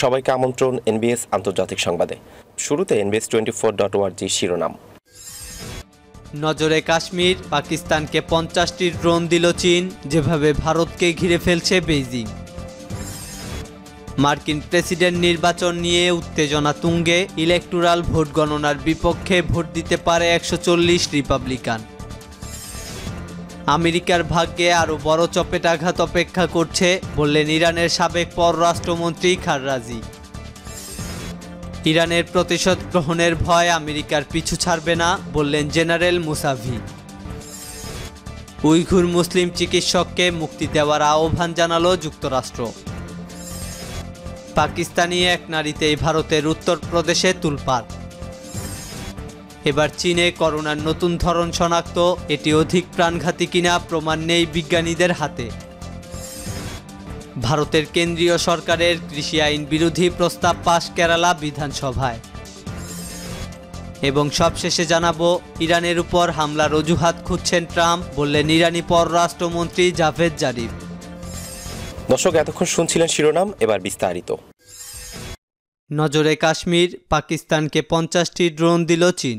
সবাইকে আমন্ত্রণ এনবিএস আন্তর্জাতিক সংবাদে শুরুতে এনবিএস টোয়েন্টি ফোর ডট ওয়ার্জি শিরোনাম নজরে কাশ্মীর পাকিস্তানকে পঞ্চাশটি ড্রোন দিল চীন যেভাবে ভারতকে ঘিরে ফেলছে বেইজিং মার্কিন প্রেসিডেন্ট নির্বাচন নিয়ে উত্তেজনা তুঙ্গে ইলেকটোরাল ভোট গণনার বিপক্ষে ভোট দিতে পারে একশো রিপাবলিকান আমেরিকার ভাগ্যে আরও বড় চপেট আঘাত অপেক্ষা করছে বললেন ইরানের সাবেক পররাষ্ট্রমন্ত্রী খাররাজি ইরানের প্রতিশোধ গ্রহণের ভয় আমেরিকার পিছু ছাড়বে না বললেন জেনারেল মুসাভি উইঘুর মুসলিম চিকিৎসককে মুক্তি দেওয়ার আহ্বান জানালো যুক্তরাষ্ট্র পাকিস্তানি এক নারীতেই ভারতের উত্তরপ্রদেশে তুলপাড় এবার চীনে করোনার নতুন ধরন শনাক্ত এটি অধিক প্রাণঘাতী কিনা প্রমাণ নেই বিজ্ঞানীদের হাতে ভারতের কেন্দ্রীয় সরকারের কৃষি আইন বিরোধী প্রস্তাব পাশ কেরালা বিধানসভায় এবং সবশেষে জানাবো ইরানের উপর হামলার অজুহাত খুঁজছেন ট্রাম্প বললেন ইরানি পররাষ্ট্রমন্ত্রী জাভেদ জারিফ দর্শক এতক্ষণ শুনছিলেন শিরোনাম এবার বিস্তারিত নজরে কাশ্মীর পাকিস্তানকে পঞ্চাশটি ড্রোন দিল চীন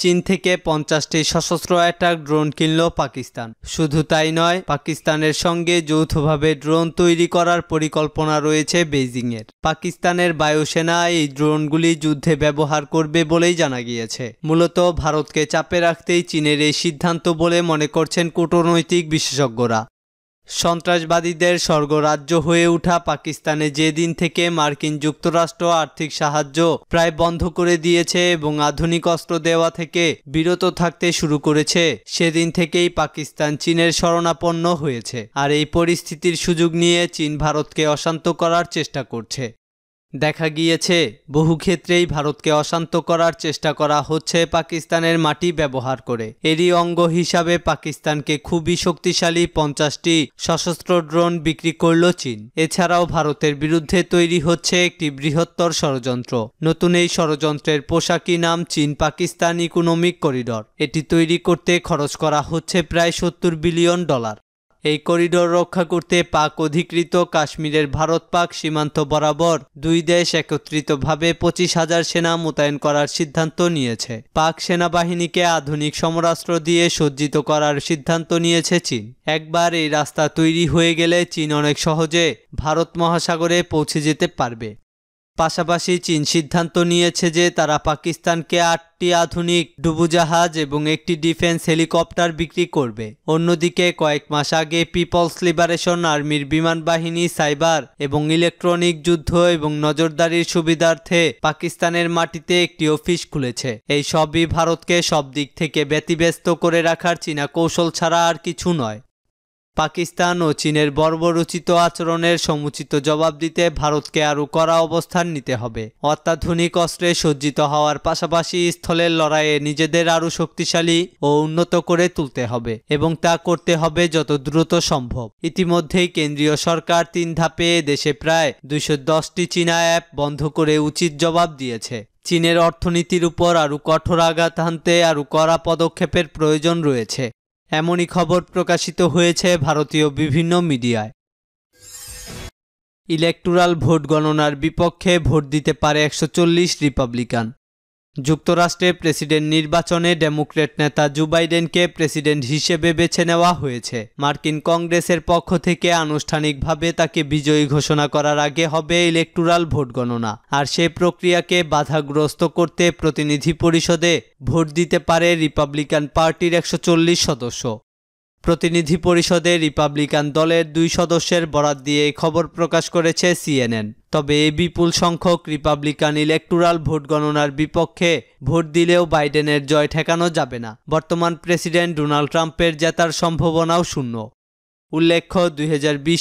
চীন থেকে পঞ্চাশটি সশস্ত্র অ্যাটাক ড্রোন কিনল পাকিস্তান শুধু তাই নয় পাকিস্তানের সঙ্গে যৌথভাবে ড্রোন তৈরি করার পরিকল্পনা রয়েছে বেইজিংয়ের পাকিস্তানের বায়ুসেনা এই ড্রোনগুলি যুদ্ধে ব্যবহার করবে বলেই জানা গিয়েছে মূলত ভারতকে চাপে রাখতেই চীনের এই সিদ্ধান্ত বলে মনে করছেন কূটনৈতিক বিশেষজ্ঞরা সন্ত্রাসবাদীদের স্বর্গরাজ্য হয়ে ওঠা পাকিস্তানে যেদিন থেকে মার্কিন যুক্তরাষ্ট্র আর্থিক সাহায্য প্রায় বন্ধ করে দিয়েছে এবং আধুনিক অস্ত্র দেওয়া থেকে বিরত থাকতে শুরু করেছে সেদিন থেকেই পাকিস্তান চীনের শরণাপন্ন হয়েছে আর এই পরিস্থিতির সুযোগ নিয়ে চীন ভারতকে অশান্ত করার চেষ্টা করছে দেখা গিয়েছে বহু ক্ষেত্রেই ভারতকে অশান্ত করার চেষ্টা করা হচ্ছে পাকিস্তানের মাটি ব্যবহার করে এরই অঙ্গ হিসাবে পাকিস্তানকে খুবই শক্তিশালী পঞ্চাশটি সশস্ত্র ড্রোন বিক্রি করল চীন এছাড়াও ভারতের বিরুদ্ধে তৈরি হচ্ছে একটি বৃহত্তর ষড়যন্ত্র নতুন এই ষড়যন্ত্রের পোশাকি নাম চীন পাকিস্তান ইকোনমিক করিডর এটি তৈরি করতে খরচ করা হচ্ছে প্রায় সত্তর বিলিয়ন ডলার এই করিডোর রক্ষা করতে পাক অধিকৃত কাশ্মীরের ভারত পাক সীমান্ত বরাবর দুই দেশ একত্রিতভাবে পঁচিশ হাজার সেনা মোতায়েন করার সিদ্ধান্ত নিয়েছে পাক সেনাবাহিনীকে আধুনিক সমরাস্ত্র দিয়ে সজ্জিত করার সিদ্ধান্ত নিয়েছে চীন একবার এই রাস্তা তৈরি হয়ে গেলে চীন অনেক সহজে ভারত মহাসাগরে পৌঁছে যেতে পারবে পাশাপাশি চীন সিদ্ধান্ত নিয়েছে যে তারা পাকিস্তানকে আটটি আধুনিক ডুবুজাহাজ এবং একটি ডিফেন্স হেলিকপ্টার বিক্রি করবে অন্যদিকে কয়েক মাস আগে পিপলস লিবারেশন আর্মির বিমান বাহিনী সাইবার এবং ইলেকট্রনিক যুদ্ধ এবং নজরদারির সুবিধার্থে পাকিস্তানের মাটিতে একটি অফিস খুলেছে এই সবই ভারতকে সব দিক থেকে ব্যতিব্যস্ত করে রাখার চীনা কৌশল ছাড়া আর কিছু নয় পাকিস্তান ও চীনের বর্বরচিত আচরণের সমুচিত জবাব দিতে ভারতকে আরও কড়া অবস্থান নিতে হবে অত্যাধুনিক অস্ত্রে সজ্জিত হওয়ার পাশাপাশি স্থলের লড়াইয়ে নিজেদের আরও শক্তিশালী ও উন্নত করে তুলতে হবে এবং তা করতে হবে যত দ্রুত সম্ভব ইতিমধ্যেই কেন্দ্রীয় সরকার তিন ধাপে দেশে প্রায় দুইশো দশটি চীনা অ্যাপ বন্ধ করে উচিত জবাব দিয়েছে চীনের অর্থনীতির উপর আরও কঠোর আঘাত হানতে আরও কড়া পদক্ষেপের প্রয়োজন রয়েছে এমনই খবর প্রকাশিত হয়েছে ভারতীয় বিভিন্ন মিডিয়ায় ইলেকটোরাল ভোট গণনার বিপক্ষে ভোট দিতে পারে একশো রিপাবলিকান যুক্তরাষ্ট্রে প্রেসিডেন্ট নির্বাচনে ডেমোক্রেট নেতা জো বাইডেনকে প্রেসিডেন্ট হিসেবে বেছে নেওয়া হয়েছে মার্কিন কংগ্রেসের পক্ষ থেকে আনুষ্ঠানিকভাবে তাকে বিজয়ী ঘোষণা করার আগে হবে ইলেকটোরাল ভোট গণনা আর সে প্রক্রিয়াকে বাধাগ্রস্ত করতে প্রতিনিধি পরিষদে ভোট দিতে পারে রিপাবলিকান পার্টির একশো সদস্য প্রতিনিধি পরিষদে রিপাবলিকান দলের দুই সদস্যের বরাত দিয়ে খবর প্রকাশ করেছে সিএনএন তবে এই বিপুল সংখ্যক রিপাবলিকান ইলেকটোরাল ভোট গণনার বিপক্ষে ভোট দিলেও বাইডেনের জয় ঠেকানো যাবে না বর্তমান প্রেসিডেন্ট ডোনাল্ড ট্রাম্পের জেতার সম্ভাবনাও শূন্য উল্লেখ্য দুই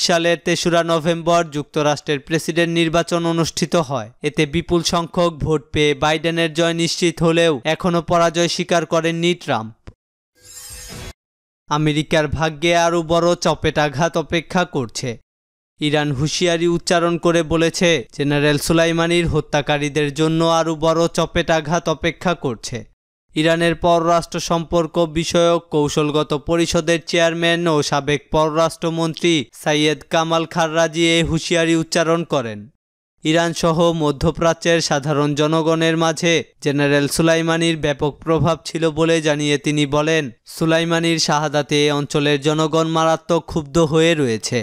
সালের তেসরা নভেম্বর যুক্তরাষ্ট্রের প্রেসিডেন্ট নির্বাচন অনুষ্ঠিত হয় এতে বিপুল সংখ্যক ভোট পেয়ে বাইডেনের জয় নিশ্চিত হলেও এখনও পরাজয় স্বীকার করেননি ট্রাম্প আমেরিকার ভাগ্যে আরও বড় চপেটাঘাত অপেক্ষা করছে ইরান হুঁশিয়ারি উচ্চারণ করে বলেছে জেনারেল সুলাইমানির হত্যাকারীদের জন্য আরও বড় চপেটাঘাত অপেক্ষা করছে ইরানের পররাষ্ট্র সম্পর্ক বিষয়ক কৌশলগত পরিষদের চেয়ারম্যান ও সাবেক পররাষ্ট্রমন্ত্রী সাইয়েদ কামাল খাররাজি এ হুঁশিয়ারি উচ্চারণ করেন ইরানসহ মধ্যপ্রাচ্যের সাধারণ জনগণের মাঝে জেনারেল সুলাইমানির ব্যাপক প্রভাব ছিল বলে জানিয়ে তিনি বলেন সুলাইমানির শাহাদাতে অঞ্চলের জনগণ মারাত্মক ক্ষুব্ধ হয়ে রয়েছে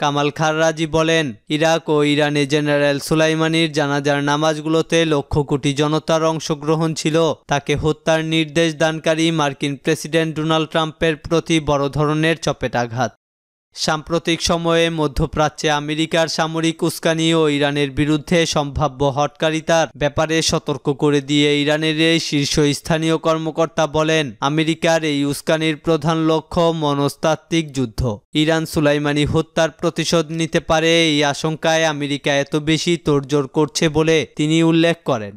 কামাল খাররাজি বলেন ইরাক ও ইরানে জেনারেল সুলাইমানির জানাজার নামাজগুলোতে লক্ষ কোটি জনতার অংশগ্রহণ ছিল তাকে হত্যার নির্দেশ দানকারী মার্কিন প্রেসিডেন্ট ডোনাল্ড ট্রাম্পের প্রতি বড় ধরনের চপেটাঘাত সাম্প্রতিক সময়ে মধ্যপ্রাচ্যে আমেরিকার সামরিক উস্কানি ও ইরানের বিরুদ্ধে সম্ভাব্য হটকারিতার ব্যাপারে সতর্ক করে দিয়ে ইরানের এই শীর্ষস্থানীয় কর্মকর্তা বলেন আমেরিকার এই উস্কানির প্রধান লক্ষ্য মনস্তাত্ত্বিক যুদ্ধ ইরান সুলাইমানি হত্যার প্রতিশোধ নিতে পারে এই আশঙ্কায় আমেরিকা এত বেশি তোড়জোড় করছে বলে তিনি উল্লেখ করেন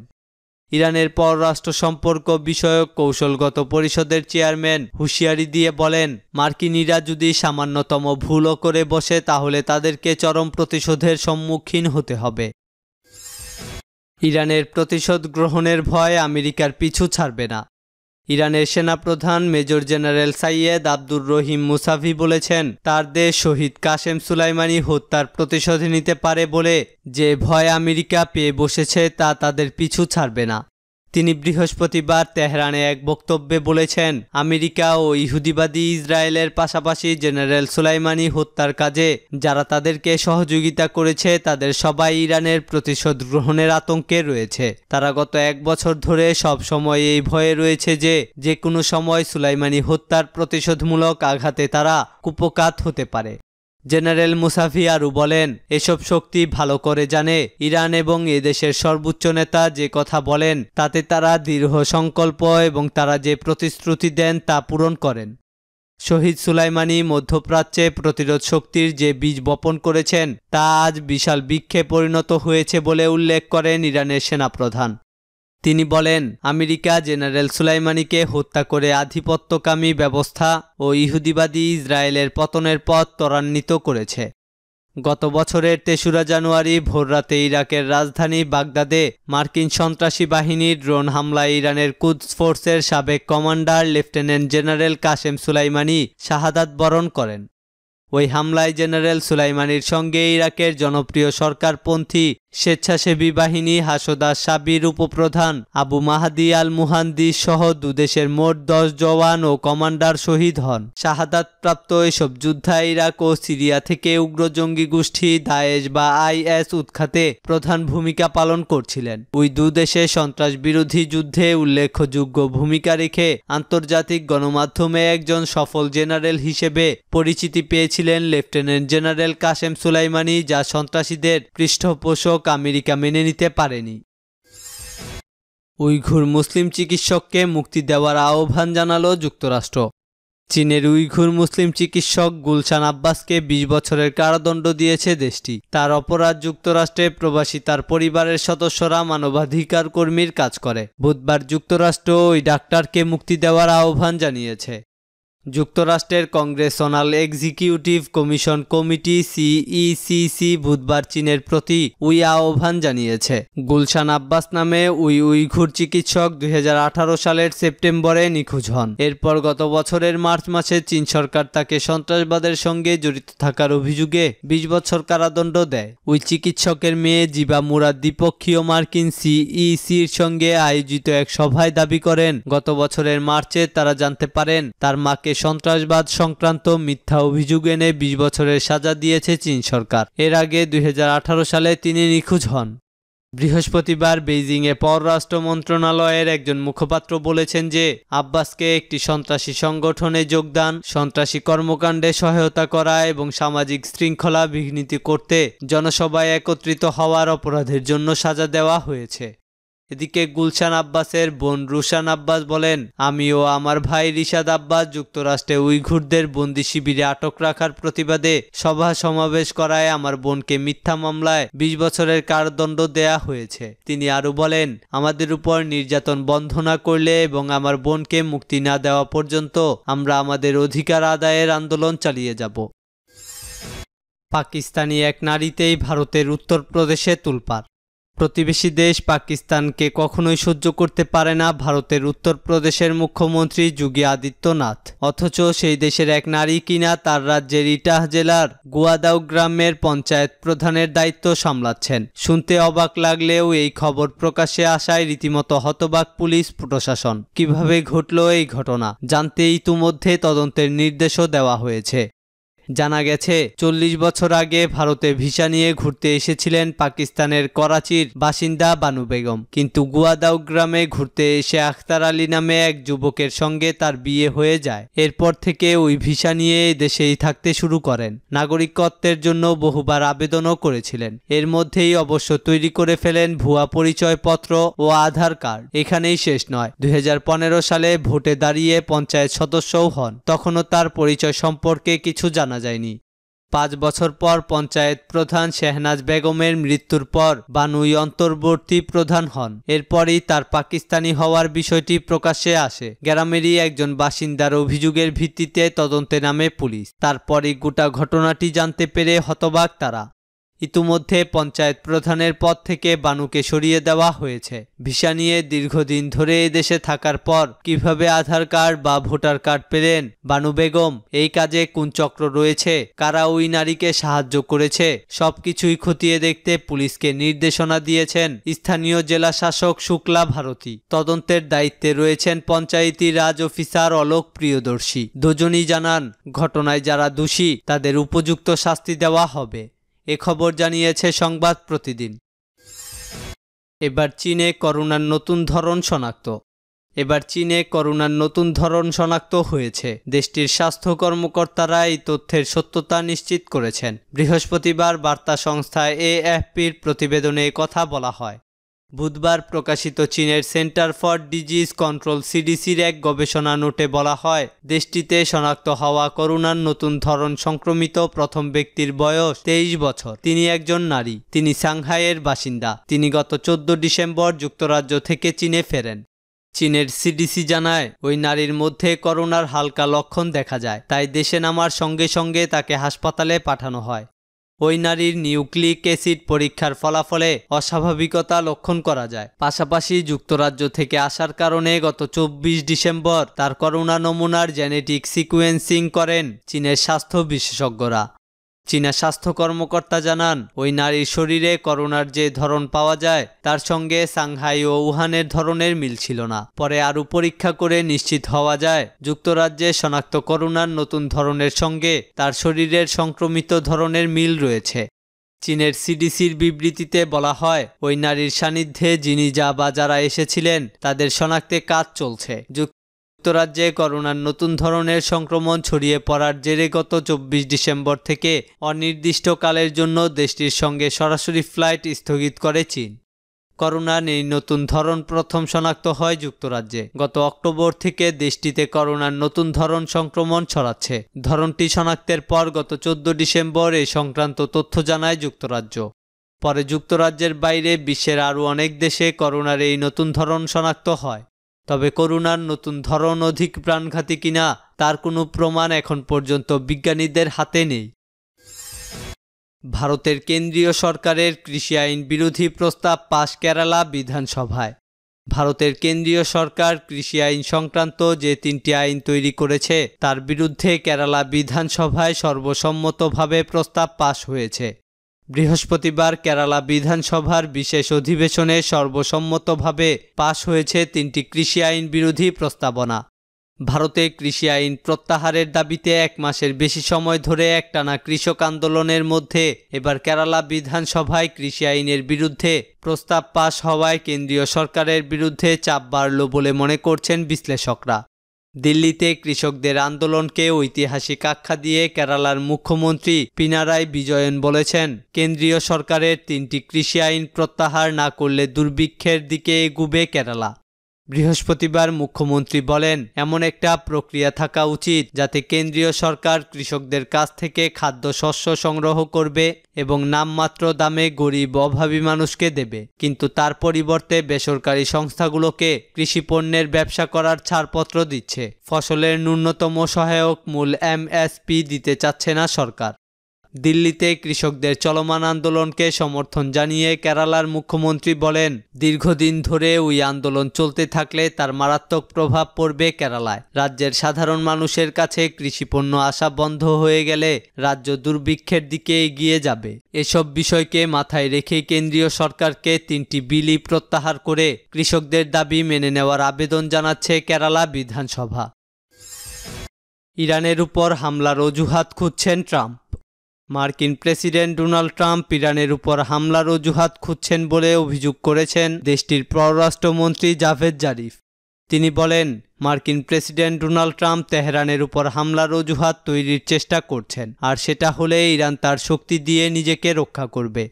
ইরানের পররাষ্ট্র সম্পর্ক বিষয়ক কৌশলগত পরিষদের চেয়ারম্যান হুঁশিয়ারি দিয়ে বলেন মার্কিনিরা যদি সামান্যতম ভুলও করে বসে তাহলে তাদেরকে চরম প্রতিশোধের সম্মুখীন হতে হবে ইরানের প্রতিশোধ গ্রহণের ভয় আমেরিকার পিছু ছাড়বে না ইরানের সেনাপ্রধান major general Sayed Abdur Rahim Mousavi বলেছেন তার দেশ শহীদ কাশেম সুলাইমানি হত্যার প্রতিশোধ নিতে পারে বলে যে ভয় আমেরিকা পেয়ে বসেছে তা তাদের পিছু ছাড়বে না তিনি বৃহস্পতিবার তেহরানে এক বক্তব্যে বলেছেন আমেরিকা ও ইহুদিবাদী ইসরায়েলের পাশাপাশি জেনারেল সুলাইমানি হত্যার কাজে যারা তাদেরকে সহযোগিতা করেছে তাদের সবাই ইরানের প্রতিশোধ গ্রহণের আতঙ্কে রয়েছে তারা গত এক বছর ধরে সব সময় এই ভয়ে রয়েছে যে যে কোনো সময় সুলাইমানি হত্যার প্রতিশোধমূলক আঘাতে তারা কুপকাত হতে পারে জেনারেল মুসাফি আরও বলেন এসব শক্তি ভালো করে জানে ইরান এবং এদেশের সর্বোচ্চ নেতা যে কথা বলেন তাতে তারা দৃঢ় সংকল্প এবং তারা যে প্রতিশ্রুতি দেন তা পূরণ করেন শহীদ সুলাইমানি মধ্যপ্রাচ্যে প্রতিরোধ শক্তির যে বীজ বপন করেছেন তা আজ বিশাল বৃক্ষে পরিণত হয়েছে বলে উল্লেখ করেন ইরানের সেনাপ্রধান তিনি বলেন আমেরিকা জেনারেল সুলাইমানিকে হত্যা করে আধিপত্যকামী ব্যবস্থা ও ইহুদিবাদী ইসরায়েলের পতনের পথ ত্বরান্বিত করেছে গত বছরের তেসরা জানুয়ারি ভোররাতে ইরাকের রাজধানী বাগদাদে মার্কিন সন্ত্রাসী বাহিনীর ড্রোন হামলায় ইরানের কুদস ফোর্সের সাবেক commander lieutenant general Qasem Soleimani শাহাদাত বরণ করেন ওই হামলায় জেনারেল সুলাইমানির সঙ্গে ইরাকের জনপ্রিয় সরকারপন্থী স্বেচ্ছাসেবী বাহিনী হাসদা সাবির উপপ্রধান আবু মাহাদি আল মুহান্দি সহ দুদেশের মোট দশ জওয়ান ও কমান্ডার শহীদ হন শাহাদাতপ্রাপ্ত এসব যোদ্ধা ইরাক ও সিরিয়া থেকে উগ্র জঙ্গি গোষ্ঠী দায়েশ বা আইএস উৎখাতে প্রধান ভূমিকা পালন করছিলেন ওই দুদেশে সন্ত্রাস বিরোধী যুদ্ধে উল্লেখযোগ্য ভূমিকা রেখে আন্তর্জাতিক গণমাধ্যমে একজন সফল জেনারেল হিসেবে পরিচিতি পেয়েছিলেন লেফটেন্যান্ট জেনারেল কাশেম সুলাইমানি যা সন্ত্রাসীদের পৃষ্ঠপোষক চিকিৎসক আমেরিকা মেনে নিতে পারেনি উইঘুর মুসলিম চিকিৎসককে মুক্তি দেওয়ার আহ্বান জানালো যুক্তরাষ্ট্র চীনের উইঘুর মুসলিম চিকিৎসক গুলশান আব্বাসকে ২০ বছরের কারাদণ্ড দিয়েছে দেশটি তার অপরাধ যুক্তরাষ্ট্রে প্রবাসী তার পরিবারের সদস্যরা মানবাধিকার কর্মীর কাজ করে বুধবার যুক্তরাষ্ট্র ওই ডাক্তারকে মুক্তি দেওয়ার আহ্বান জানিয়েছে যুক্তরাষ্ট্রের congressional executive commission committee CECC বুধবার চীনের প্রতি উই আহ্বান জানিয়েছে গুলশান আব্বাস নামে উই উইঘুর চিকিৎসক দুই সালের সেপ্টেম্বরে নিখোঁজ হন এরপর গত বছরের মার্চ মাসে চীন সরকার তাকে সন্ত্রাসবাদের সঙ্গে জড়িত থাকার অভিযোগে ২০ বছর কারাদণ্ড দেয় ওই চিকিৎসকের মেয়ে জিবা মুরাদ দ্বিপক্ষীয় মার্কিন সিইসির সঙ্গে আয়োজিত এক সভায় দাবি করেন গত বছরের মার্চে তারা জানতে পারেন তার মাকে তাকে সন্ত্রাসবাদ সংক্রান্ত মিথ্যা অভিযোগ এনে বিশ বছরের সাজা দিয়েছে চীন সরকার এর আগে দুই সালে তিনি নিখোঁজ হন বৃহস্পতিবার বেইজিংয়ে পররাষ্ট্র মন্ত্রণালয়ের একজন মুখপাত্র বলেছেন যে আব্বাসকে একটি সন্ত্রাসী সংগঠনে যোগদান সন্ত্রাসী কর্মকাণ্ডে সহায়তা করা এবং সামাজিক শৃঙ্খলা বিঘ্নিত করতে জনসভায় একত্রিত হওয়ার অপরাধের জন্য সাজা দেওয়া হয়েছে এদিকে গুলশান আব্বাসের বোন রুশান আব্বাস বলেন আমি ও আমার ভাই রিশাদ আব্বাস যুক্তরাষ্ট্রে উইঘুরদের বন্দি শিবিরে আটক রাখার প্রতিবাদে সভা সমাবেশ করায় আমার বোনকে মিথ্যা মামলায় ২০ বছরের কারাদণ্ড দেয়া হয়েছে তিনি আরও বলেন আমাদের উপর নির্যাতন বন্ধ না করলে এবং আমার বোনকে মুক্তি না দেওয়া পর্যন্ত আমরা আমাদের অধিকার আদায়ের আন্দোলন চালিয়ে যাব পাকিস্তানি এক নারীতেই ভারতের উত্তরপ্রদেশে তুলপার প্রতিবেশী দেশ পাকিস্তানকে কখনোই সহ্য করতে পারে না ভারতের উত্তরপ্রদেশের মুখ্যমন্ত্রী যোগী আদিত্যনাথ অথচ সেই দেশের এক নারী কিনা তার রাজ্যের ইটাহ জেলার গুয়াদাউ গ্রামের পঞ্চায়েত প্রধানের দায়িত্ব সামলাচ্ছেন শুনতে অবাক লাগলেও এই খবর প্রকাশে আসায় রীতিমতো হতবাক পুলিশ প্রশাসন কিভাবে ঘটল এই ঘটনা জানতে ইতিমধ্যে তদন্তের নির্দেশও দেওয়া হয়েছে জানা গেছে চল্লিশ বছর আগে ভারতে ভিসা নিয়ে ঘুরতে এসেছিলেন পাকিস্তানের করাচির বাসিন্দা বানু বেগম কিন্তু গুয়াদাউ গ্রামে ঘুরতে এসে আখতার আলী নামে এক যুবকের সঙ্গে তার বিয়ে হয়ে যায় এরপর থেকে ওই ভিসা নিয়ে দেশেই থাকতে শুরু করেন নাগরিকত্বের জন্য বহুবার আবেদনও করেছিলেন এর মধ্যেই অবশ্য তৈরি করে ফেলেন ভুয়া পরিচয়পত্র ও আধার কার্ড এখানেই শেষ নয় দুই সালে ভোটে দাঁড়িয়ে পঞ্চায়েত সদস্যও হন তখনও তার পরিচয় সম্পর্কে কিছু জানা যায়নি পাঁচ বছর পর পঞ্চায়েত প্রধান শেহনাজ বেগমের মৃত্যুর পর বানুই অন্তর্বর্তী প্রধান হন এরপরই তার পাকিস্তানি হওয়ার বিষয়টি প্রকাশ্যে আসে গ্রামেরই একজন বাসিন্দার অভিযোগের ভিত্তিতে তদন্তে নামে পুলিশ তারপরই গোটা ঘটনাটি জানতে পেরে হতবাক তারা ইতিমধ্যে পঞ্চায়েত প্রধানের পদ থেকে বানুকে সরিয়ে দেওয়া হয়েছে ভিসা নিয়ে দীর্ঘদিন ধরে দেশে থাকার পর কিভাবে আধার কার্ড বা ভোটার কার্ড পেলেন বানু বেগম এই কাজে কোন চক্র রয়েছে কারা ওই নারীকে সাহায্য করেছে সবকিছুই খতিয়ে দেখতে পুলিশকে নির্দেশনা দিয়েছেন স্থানীয় জেলা শাসক শুক্লা ভারতী তদন্তের দায়িত্বে রয়েছেন পঞ্চায়েতি রাজ অফিসার অলোক প্রিয়দর্শী দুজনই জানান ঘটনায় যারা দোষী তাদের উপযুক্ত শাস্তি দেওয়া হবে এ খবর জানিয়েছে সংবাদ প্রতিদিন এবার চীনে করোনার নতুন ধরন শনাক্ত এবার চীনে করোনার নতুন ধরন শনাক্ত হয়েছে দেশটির স্বাস্থ্য কর্মকর্তারা এই তথ্যের সত্যতা নিশ্চিত করেছেন বৃহস্পতিবার বার্তা সংস্থা এএফপির প্রতিবেদনে কথা বলা হয় বুধবার প্রকাশিত চীনের সেন্টার ফর ডিজিজ কন্ট্রোল সিডিসির এক গবেষণা নোটে বলা হয় দেশটিতে শনাক্ত হওয়া করোনার নতুন ধরন সংক্রমিত প্রথম ব্যক্তির বয়স তেইশ বছর তিনি একজন নারী তিনি সাংহাইয়ের বাসিন্দা তিনি গত চোদ্দ ডিসেম্বর যুক্তরাজ্য থেকে চীনে ফেরেন চীনের সিডিসি জানায় ওই নারীর মধ্যে করোনার হালকা লক্ষণ দেখা যায় তাই দেশে নামার সঙ্গে সঙ্গে তাকে হাসপাতালে পাঠানো হয় ওই নারীর নিউক্লিক অ্যাসিড পরীক্ষার ফলাফলে অস্বাভাবিকতা লক্ষণ করা যায় পাশাপাশি যুক্তরাজ্য থেকে আসার কারণে গত চব্বিশ ডিসেম্বর তার করোনা নমুনার জেনেটিক সিকুয়েন্সিং করেন চীনের স্বাস্থ্য বিশেষজ্ঞরা চীনা স্বাস্থ্য কর্মকর্তা জানান ওই নারীর শরীরে করোনার যে ধরন পাওয়া যায় তার সঙ্গে সাংহাই ও উহানের ধরনের মিল ছিল না পরে আরও পরীক্ষা করে নিশ্চিত হওয়া যায় যুক্তরাজ্যে শনাক্ত করোনার নতুন ধরনের সঙ্গে তার শরীরের সংক্রমিত ধরনের মিল রয়েছে চীনের সিডিসির বিবৃতিতে বলা হয় ওই নারীর সান্নিধ্যে যিনি যা বা যারা এসেছিলেন তাদের শনাক্তে কাজ চলছে যুক্তরাজ্যে করোনার নতুন ধরনের সংক্রমণ ছড়িয়ে পড়ার জেরে গত চব্বিশ ডিসেম্বর থেকে অনির্দিষ্টকালের জন্য দেশটির সঙ্গে সরাসরি ফ্লাইট স্থগিত করে চীন করোনার এই নতুন ধরন প্রথম শনাক্ত হয় যুক্তরাজ্যে গত অক্টোবর থেকে দেশটিতে করোনার নতুন ধরন সংক্রমণ ছড়াচ্ছে ধরনটি শনাক্তের পর গত চোদ্দ ডিসেম্বর এ সংক্রান্ত তথ্য জানায় যুক্তরাজ্য পরে যুক্তরাজ্যের বাইরে বিশ্বের আরও অনেক দেশে করোনার এই নতুন ধরন শনাক্ত হয় তবে করুণার নতুন ধরন অধিক প্রাণঘাতী কিনা তার কোনো প্রমাণ এখন পর্যন্ত বিজ্ঞানীদের হাতে নেই ভারতের কেন্দ্রীয় সরকারের কৃষি আইন বিরোধী প্রস্তাব পাশ কেরালা বিধানসভায় ভারতের কেন্দ্রীয় সরকার কৃষি আইন সংক্রান্ত যে তিনটি আইন তৈরি করেছে তার বিরুদ্ধে কেরালা বিধানসভায় সর্বসম্মতভাবে প্রস্তাব পাশ হয়েছে বৃহস্পতিবার কেরালা বিধানসভার বিশেষ অধিবেশনে সর্বসম্মতভাবে পাশ হয়েছে তিনটি কৃষি আইন বিরোধী প্রস্তাবনা ভারতে কৃষি আইন প্রত্যাহারের দাবিতে এক মাসের বেশি সময় ধরে একটানা কৃষক আন্দোলনের মধ্যে এবার কেরালা বিধানসভায় কৃষি আইনের বিরুদ্ধে প্রস্তাব পাশ হওয়ায় কেন্দ্রীয় সরকারের বিরুদ্ধে চাপ বাড়ল বলে মনে করছেন বিশ্লেষকরা দিল্লিতে কৃষকদের আন্দোলনকে ঐতিহাসিক আখ্যা দিয়ে কেরালার মুখ্যমন্ত্রী পিনারায় বিজয়ন বলেছেন কেন্দ্রীয় সরকারের তিনটি কৃষি আইন প্রত্যাহার না করলে দুর্ভিক্ষের দিকে এগুবে কেরালা বৃহস্পতিবার মুখ্যমন্ত্রী বলেন এমন একটা প্রক্রিয়া থাকা উচিত যাতে কেন্দ্রীয় সরকার কৃষকদের কাছ থেকে খাদ্য শস্য সংগ্রহ করবে এবং নামমাত্র দামে গরিব অভাবী মানুষকে দেবে কিন্তু তার পরিবর্তে বেসরকারি সংস্থাগুলোকে কৃষি পণ্যের ব্যবসা করার ছাড়পত্র দিচ্ছে ফসলের ন্যূনতম সহায়ক মূল এমএসপি দিতে চাচ্ছে না সরকার দিল্লিতে কৃষকদের চলমান আন্দোলনকে সমর্থন জানিয়ে কেরালার মুখ্যমন্ত্রী বলেন দীর্ঘদিন ধরে ওই আন্দোলন চলতে থাকলে তার মারাত্মক প্রভাব পড়বে কেরালায় রাজ্যের সাধারণ মানুষের কাছে কৃষিপণ্য আসা বন্ধ হয়ে গেলে রাজ্য দুর্ভিক্ষের দিকে এগিয়ে যাবে এসব বিষয়কে মাথায় রেখে কেন্দ্রীয় সরকারকে তিনটি বিলি প্রত্যাহার করে কৃষকদের দাবি মেনে নেওয়ার আবেদন জানাচ্ছে কেরালা বিধানসভা ইরানের উপর হামলার অজুহাত খুঁজছেন ট্রাম্প মার্কিন প্রেসিডেন্ট ডোনাল্ড ট্রাম্প ইরানের উপর হামলার অজুহাত খুঁজছেন বলে অভিযোগ করেছেন দেশটির পররাষ্ট্রমন্ত্রী জাভেদ জারিফ তিনি বলেন মার্কিন প্রেসিডেন্ট ডোনাল্ড ট্রাম্প তেহরানের উপর হামলার অজুহাত তৈরির চেষ্টা করছেন আর সেটা হলে ইরান তার শক্তি দিয়ে নিজেকে রক্ষা করবে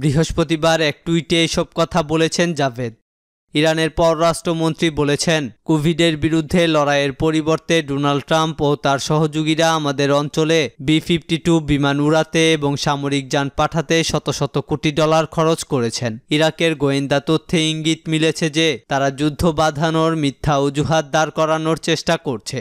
বৃহস্পতিবার এক টুইটে এসব কথা বলেছেন জাভেদ ইরানের পররাষ্ট্রমন্ত্রী বলেছেন কোভিডের বিরুদ্ধে লড়াইয়ের পরিবর্তে ডোনাল্ড ট্রাম্প ও তার সহযোগীরা আমাদের অঞ্চলে বি ফিফটি টু বিমান উড়াতে এবং সামরিক যান পাঠাতে শত শত কোটি ডলার খরচ করেছেন ইরাকের গোয়েন্দা তথ্যে ইঙ্গিত মিলেছে যে তারা যুদ্ধ বাঁধানোর মিথ্যা অজুহাত দাঁড় করানোর চেষ্টা করছে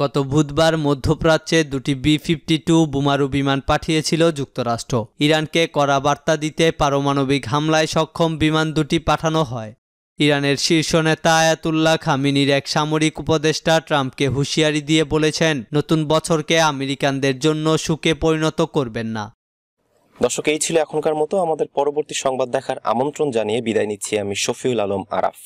গত বুধবার মধ্যপ্রাচ্যে দুটি বি ফিফটি টু বোমারু বিমান পাঠিয়েছিল যুক্তরাষ্ট্র ইরানকে কড়া বার্তা দিতে পারমাণবিক হামলায় সক্ষম বিমান দুটি পাঠানো হয় ইরানের শীর্ষ নেতা আয়াতুল্লাহ খামিনির এক সামরিক উপদেষ্টা ট্রাম্পকে হুঁশিয়ারি দিয়ে বলেছেন নতুন বছরকে আমেরিকানদের জন্য সুখে পরিণত করবেন না দর্শক এই ছিল এখনকার মতো আমাদের পরবর্তী সংবাদ দেখার আমন্ত্রণ জানিয়ে বিদায় নিচ্ছি আমি শফিউল আলম আরাফ